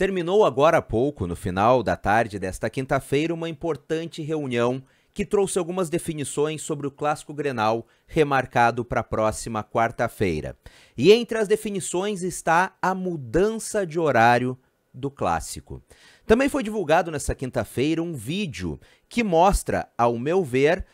Terminou agora há pouco, no final da tarde desta quinta-feira, uma importante reunião que trouxe algumas definições sobre o clássico Grenal remarcado para a próxima quarta-feira. E entre as definições está a mudança de horário do clássico. Também foi divulgado nesta quinta-feira um vídeo que mostra, ao meu ver,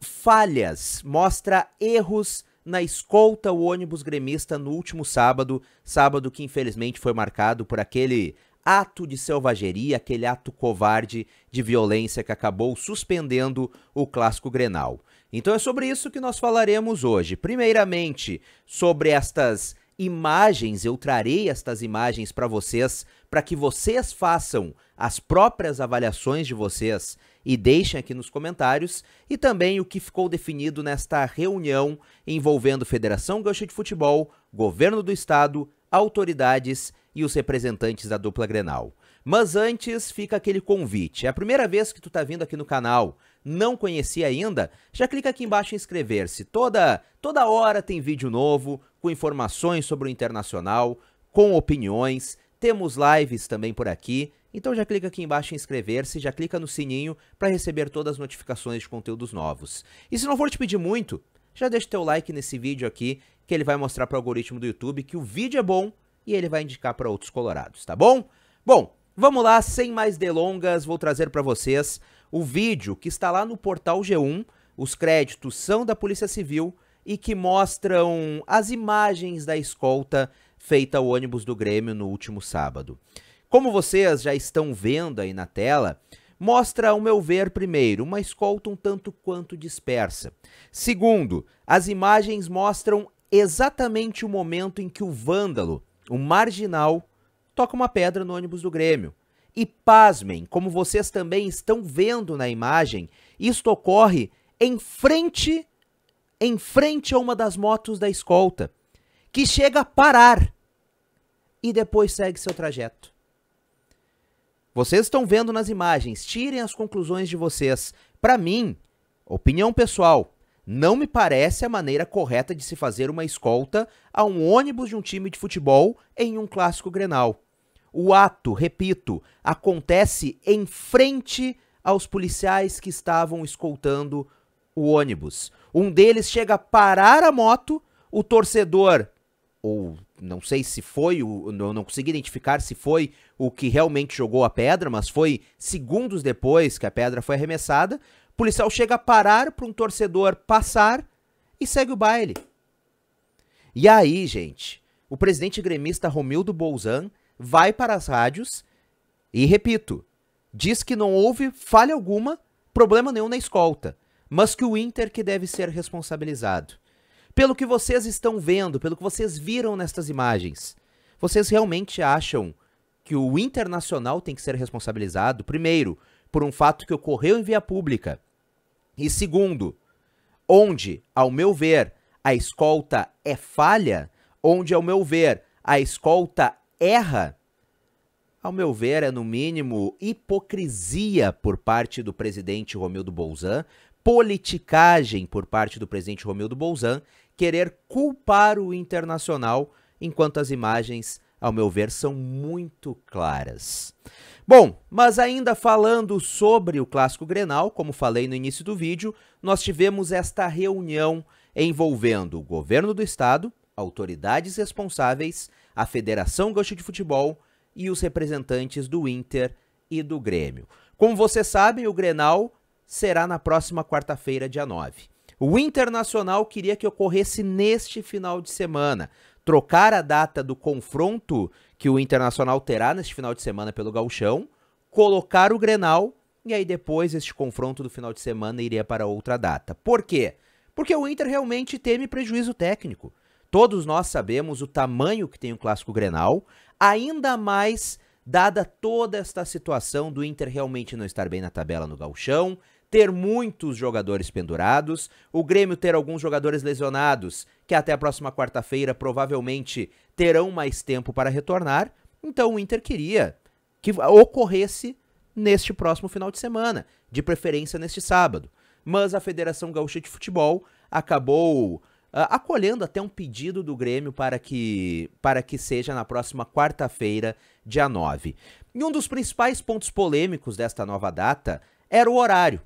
falhas, mostra erros na escolta o ônibus gremista no último sábado, sábado que infelizmente foi marcado por aquele ato de selvageria, aquele ato covarde de violência que acabou suspendendo o clássico Grenal. Então é sobre isso que nós falaremos hoje. Primeiramente, sobre estas imagens, eu trarei estas imagens para vocês, para que vocês façam as próprias avaliações de vocês e deixem aqui nos comentários e também o que ficou definido nesta reunião envolvendo Federação Gaúcha de Futebol, Governo do Estado, autoridades e os representantes da dupla Grenal. Mas antes, fica aquele convite. É a primeira vez que tu tá vindo aqui no canal, não conhecia ainda? Já clica aqui embaixo em inscrever-se. Toda toda hora tem vídeo novo com informações sobre o internacional, com opiniões. Temos lives também por aqui. Então já clica aqui embaixo em inscrever-se, já clica no sininho para receber todas as notificações de conteúdos novos. E se não for te pedir muito, já deixa teu like nesse vídeo aqui que ele vai mostrar para o algoritmo do YouTube que o vídeo é bom e ele vai indicar para outros colorados, tá bom? Bom, vamos lá, sem mais delongas, vou trazer para vocês o vídeo que está lá no portal G1. Os créditos são da Polícia Civil e que mostram as imagens da escolta feita ao ônibus do Grêmio no último sábado. Como vocês já estão vendo aí na tela, mostra, ao meu ver, primeiro, uma escolta um tanto quanto dispersa. Segundo, as imagens mostram exatamente o momento em que o vândalo, o marginal, toca uma pedra no ônibus do Grêmio. E pasmem, como vocês também estão vendo na imagem, isto ocorre em frente em frente a uma das motos da escolta, que chega a parar e depois segue seu trajeto. Vocês estão vendo nas imagens, tirem as conclusões de vocês. Para mim, opinião pessoal, não me parece a maneira correta de se fazer uma escolta a um ônibus de um time de futebol em um clássico grenal. O ato, repito, acontece em frente aos policiais que estavam escoltando o ônibus. Um deles chega a parar a moto, o torcedor, ou não sei se foi, eu não, não consegui identificar se foi o que realmente jogou a pedra, mas foi segundos depois que a pedra foi arremessada. O policial chega a parar para um torcedor passar e segue o baile. E aí, gente, o presidente gremista Romildo Bolzan vai para as rádios e, repito, diz que não houve falha alguma, problema nenhum na escolta, mas que o Inter que deve ser responsabilizado. Pelo que vocês estão vendo, pelo que vocês viram nestas imagens, vocês realmente acham que o Internacional tem que ser responsabilizado, primeiro, por um fato que ocorreu em via pública. E segundo, onde, ao meu ver, a escolta é falha, onde, ao meu ver, a escolta erra, ao meu ver, é no mínimo hipocrisia por parte do presidente Romildo Bolzan, politicagem por parte do presidente Romildo Bolzan, querer culpar o internacional enquanto as imagens ao meu ver, são muito claras. Bom, mas ainda falando sobre o clássico Grenal, como falei no início do vídeo, nós tivemos esta reunião envolvendo o governo do estado, autoridades responsáveis, a Federação Gaúcha de Futebol e os representantes do Inter e do Grêmio. Como vocês sabem, o Grenal será na próxima quarta-feira, dia 9. O Internacional queria que ocorresse neste final de semana. Trocar a data do confronto que o Internacional terá neste final de semana pelo Galchão, colocar o Grenal e aí depois este confronto do final de semana iria para outra data. Por quê? Porque o Inter realmente teme prejuízo técnico. Todos nós sabemos o tamanho que tem o clássico Grenal, ainda mais dada toda esta situação do Inter realmente não estar bem na tabela no galchão, ter muitos jogadores pendurados, o Grêmio ter alguns jogadores lesionados, que até a próxima quarta-feira provavelmente terão mais tempo para retornar. Então o Inter queria que ocorresse neste próximo final de semana, de preferência neste sábado. Mas a Federação Gaúcha de Futebol acabou uh, acolhendo até um pedido do Grêmio para que, para que seja na próxima quarta-feira, dia 9. E um dos principais pontos polêmicos desta nova data era o horário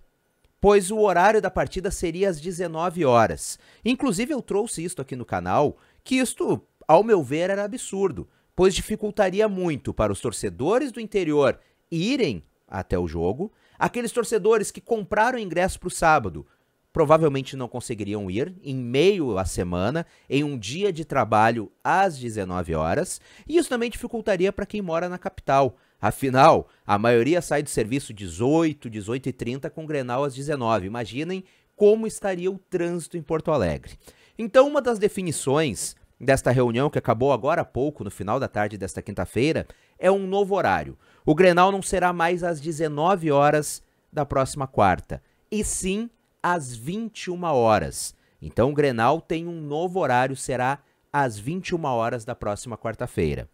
pois o horário da partida seria às 19 horas. Inclusive eu trouxe isto aqui no canal, que isto, ao meu ver, era absurdo, pois dificultaria muito para os torcedores do interior irem até o jogo, aqueles torcedores que compraram ingresso para o sábado provavelmente não conseguiriam ir em meio à semana, em um dia de trabalho às 19 horas, e isso também dificultaria para quem mora na capital, Afinal, a maioria sai do serviço 18, 18 h 30 com Grenal às 19. Imaginem como estaria o trânsito em Porto Alegre. Então, uma das definições desta reunião que acabou agora há pouco, no final da tarde desta quinta-feira, é um novo horário. O Grenal não será mais às 19 horas da próxima quarta, e sim às 21 horas. Então, o Grenal tem um novo horário, será às 21 horas da próxima quarta-feira.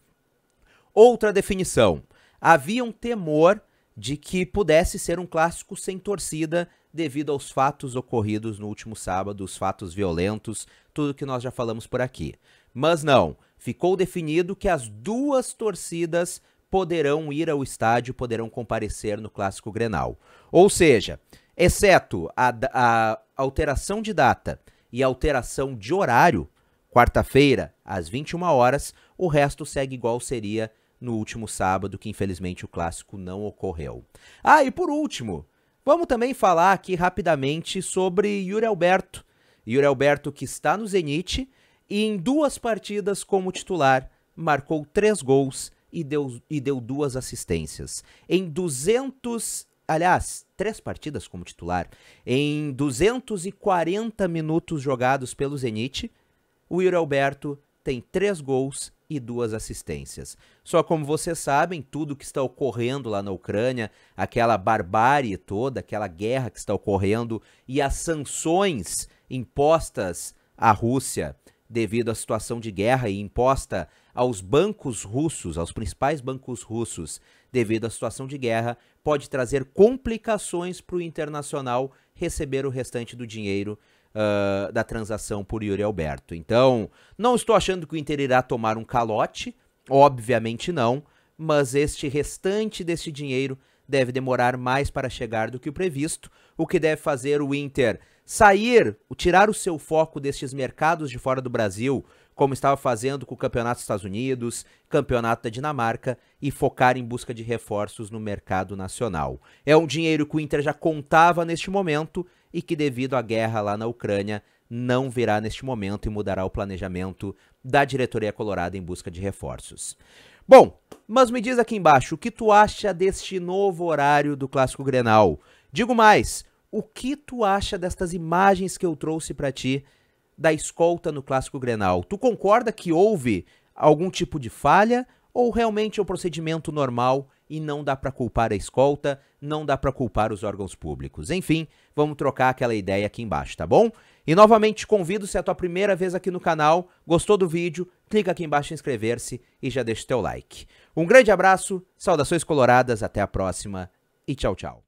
Outra definição havia um temor de que pudesse ser um clássico sem torcida devido aos fatos ocorridos no último sábado, os fatos violentos, tudo que nós já falamos por aqui. Mas não, ficou definido que as duas torcidas poderão ir ao estádio, poderão comparecer no clássico Grenal. Ou seja, exceto a, a alteração de data e alteração de horário, quarta-feira às 21 horas, o resto segue igual seria no último sábado, que infelizmente o clássico não ocorreu. Ah, e por último, vamos também falar aqui rapidamente sobre Yuri Alberto. Yuri Alberto que está no Zenit e em duas partidas como titular marcou três gols e deu, e deu duas assistências. Em 200 aliás, três partidas como titular, em 240 minutos jogados pelo Zenit, o Yuri Alberto tem três gols e duas assistências. Só como vocês sabem, tudo que está ocorrendo lá na Ucrânia, aquela barbárie toda, aquela guerra que está ocorrendo e as sanções impostas à Rússia devido à situação de guerra e imposta aos bancos russos, aos principais bancos russos, devido à situação de guerra, pode trazer complicações para o internacional receber o restante do dinheiro uh, da transação por Yuri Alberto. Então, não estou achando que o Inter irá tomar um calote, obviamente não, mas este restante deste dinheiro deve demorar mais para chegar do que o previsto, o que deve fazer o Inter sair, tirar o seu foco destes mercados de fora do Brasil, como estava fazendo com o Campeonato dos Estados Unidos, Campeonato da Dinamarca, e focar em busca de reforços no mercado nacional. É um dinheiro que o Inter já contava neste momento e que, devido à guerra lá na Ucrânia, não virá neste momento e mudará o planejamento da diretoria colorada em busca de reforços. Bom, mas me diz aqui embaixo o que tu acha deste novo horário do Clássico Grenal. Digo mais, o que tu acha destas imagens que eu trouxe para ti da escolta no Clássico Grenal? Tu concorda que houve algum tipo de falha ou realmente é o um procedimento normal e não dá para culpar a escolta, não dá para culpar os órgãos públicos. Enfim, vamos trocar aquela ideia aqui embaixo, tá bom? E novamente convido se é a tua primeira vez aqui no canal, gostou do vídeo, clica aqui embaixo em inscrever-se e já deixa o teu like. Um grande abraço, saudações coloradas, até a próxima e tchau, tchau.